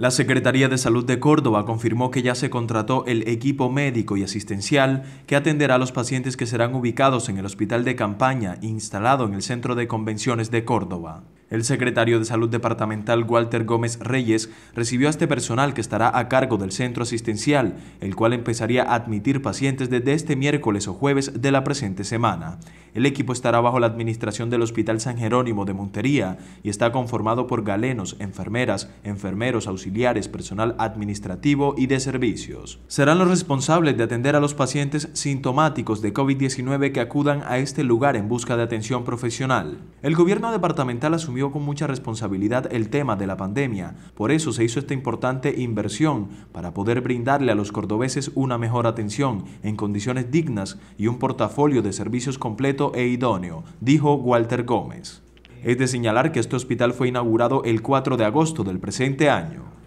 La Secretaría de Salud de Córdoba confirmó que ya se contrató el equipo médico y asistencial que atenderá a los pacientes que serán ubicados en el hospital de campaña instalado en el Centro de Convenciones de Córdoba. El secretario de Salud Departamental Walter Gómez Reyes recibió a este personal que estará a cargo del centro asistencial, el cual empezaría a admitir pacientes desde este miércoles o jueves de la presente semana. El equipo estará bajo la administración del Hospital San Jerónimo de Montería y está conformado por galenos, enfermeras, enfermeros, auxiliares, personal administrativo y de servicios. Serán los responsables de atender a los pacientes sintomáticos de COVID-19 que acudan a este lugar en busca de atención profesional. El gobierno departamental asumió con mucha responsabilidad el tema de la pandemia, por eso se hizo esta importante inversión para poder brindarle a los cordobeses una mejor atención en condiciones dignas y un portafolio de servicios completos e idóneo, dijo Walter Gómez. Es de señalar que este hospital fue inaugurado el 4 de agosto del presente año.